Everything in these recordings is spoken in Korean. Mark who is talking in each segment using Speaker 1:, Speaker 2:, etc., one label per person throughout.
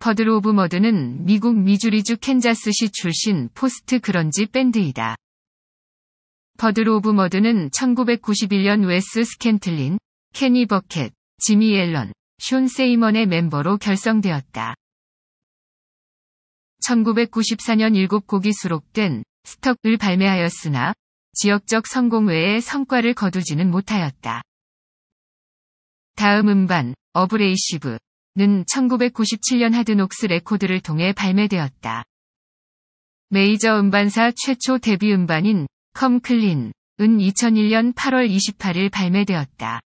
Speaker 1: 버들 오브 머드는 미국 미주리주 캔자스시 출신 포스트 그런지 밴드이다. 버들 오브 머드는 1991년 웨스 스캔틀린, 케니 버켓, 지미 앨런, 숀 세이먼의 멤버로 결성되었다. 1994년 7곡이 수록된 스톡을 발매하였으나 지역적 성공 외에 성과를 거두지는 못하였다. 다음 음반, 어브레이시브, 는 1997년 하드녹스 레코드를 통해 발매되었다. 메이저 음반사 최초 데뷔 음반인 컴 클린 은 2001년 8월 28일 발매되었다.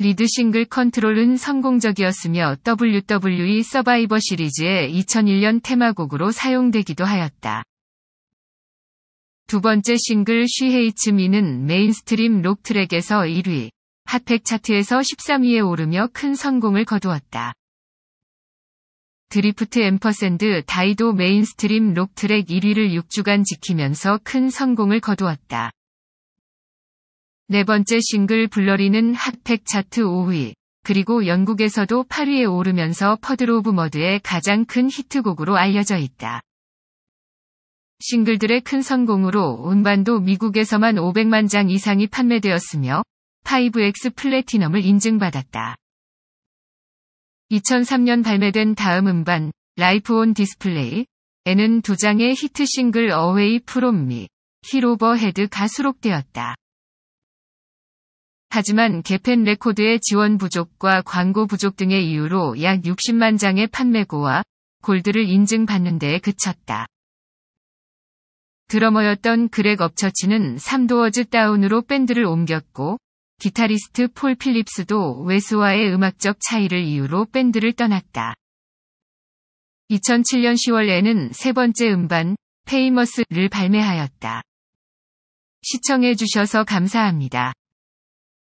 Speaker 1: 리드 싱글 컨트롤은 성공적이었으며 WWE 서바이버 시리즈의 2001년 테마곡으로 사용되기도 하였다. 두 번째 싱글 She Hates Me는 메인스트림 록 트랙에서 1위, 핫팩 차트에서 13위에 오르며 큰 성공을 거두었다. 드리프트 앰퍼샌드 다이도 메인스트림 록트랙 1위를 6주간 지키면서 큰 성공을 거두었다. 네 번째 싱글 블러리는 핫팩 차트 5위, 그리고 영국에서도 8위에 오르면서 퍼드 로브 머드의 가장 큰 히트곡으로 알려져 있다. 싱글들의 큰 성공으로 음반도 미국에서만 500만 장 이상이 판매되었으며 5X 플래티넘을 인증받았다. 2003년 발매된 다음 음반 라이프 온 디스플레이 에는 두 장의 히트 싱글 어웨이 프롬 미 히로버 헤드가 수록되었다. 하지만 개펜 레코드의 지원 부족과 광고 부족 등의 이유로 약 60만 장의 판매고와 골드를 인증받는 데에 그쳤다. 드러머였던 그렉 업처치는 3도어즈 다운으로 밴드를 옮겼고 기타리스트 폴 필립스도 웨스와의 음악적 차이를 이유로 밴드를 떠났다. 2007년 10월에는 세 번째 음반 페이머스를 발매하였다. 시청해주셔서
Speaker 2: 감사합니다.